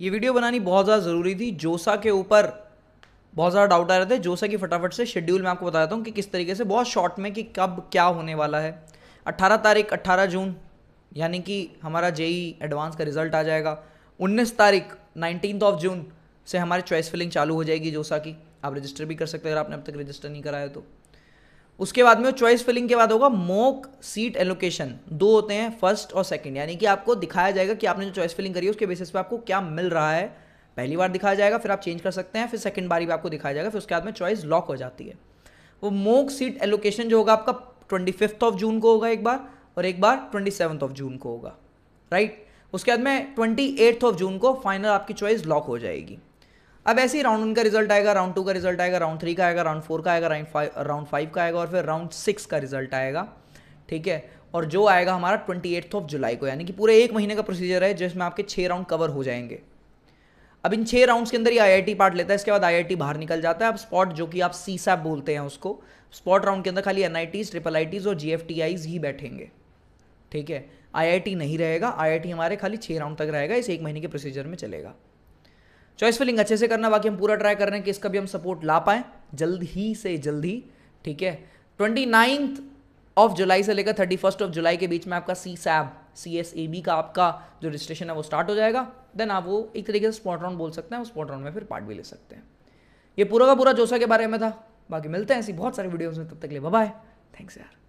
ये वीडियो बनानी बहुत ज़्यादा ज़रूरी थी जोसा के ऊपर बहुत ज़्यादा डाउट आ रहे थे जोसा की फटाफट से शेड्यूल मैं आपको बता देता हूँ कि किस तरीके से बहुत शॉर्ट में कि कब क्या होने वाला है 18 तारीख 18 जून यानी कि हमारा जेई एडवांस का रिजल्ट आ जाएगा 19 तारीख नाइनटीन ऑफ जून से हमारी चॉइस फिलिंग चालू हो जाएगी जोसा की आप रजिस्टर भी कर सकते हैं अगर आपने अब तक रजिस्टर नहीं कराया तो उसके बाद में चॉइस फिलिंग के बाद होगा मोक सीट एलोकेशन दो होते हैं फर्स्ट और सेकंड यानी कि आपको दिखाया जाएगा कि आपने जो चॉइस फिलिंग करी है उसके बेसिस पे आपको क्या मिल रहा है पहली बार दिखाया जाएगा फिर आप चेंज कर सकते हैं फिर सेकंड बार भी आपको दिखाया जाएगा फिर उसके बाद में चॉइस लॉक हो जाती है वो मोक सीट एलोकेशन जो होगा आपका ट्वेंटी फिफ्थ ऑफ जून को होगा एक बार और एक बार ट्वेंटी सेवन्थ ऑफ जून को होगा राइट उसके बाद में ट्वेंटी ऑफ जून को फाइनल आपकी चॉइस लॉक हो जाएगी अब ऐसे ही राउंड उनका रिजल्ट आएगा राउंड टू का रिजल्ट आएगा राउंड थ्री का आएगा राउंड फोर का आएगा राउंड फाइव राउंड फाइव का आएगा और फिर राउंड सिक्स का रिजल्ट आएगा ठीक है और जो आएगा हमारा ट्वेंटी ऑफ जुलाई को यानी कि पूरे एक महीने का प्रोसीजर है जिसमें आपके छः राउंड कवर हो जाएंगे अब इन छः राउंड्स के अंदर ही आई पार्ट लेता है इसके बाद आई बाहर निकल जाता है अब स्पॉट जो कि आप सी बोलते हैं उसको स्पॉट राउंड के अंदर खाली एन ट्रिपल आई और जी ही बैठेंगे ठीक है आई नहीं रहेगा आई हमारे खाली छः राउंड तक रहेगा इस एक महीने के प्रोसीजर में चलेगा चॉइस फिलिंग अच्छे से करना बाकी हम पूरा ट्राई कर रहे हैं कि इसका भी हम सपोर्ट ला पाए जल्द ही से जल्द ही ठीक है ट्वेंटी नाइन्थ ऑफ जुलाई से लेकर थर्टी फर्स्ट ऑफ जुलाई के बीच में आपका सी सैब सी एस ए बी का आपका जो रजिस्ट्रेशन है वो स्टार्ट हो जाएगा देन आप वो एक तरीके से स्पॉट राउंड बोल सकते हैं उस स्पॉट राउंड में फिर पार्ट भी ले सकते हैं ये पूरा का पूरा जोशा के बारे में था बाकी मिलते हैं ऐसी बहुत सारे वीडियोज़ में तब तक ले बाय थैंक्स यार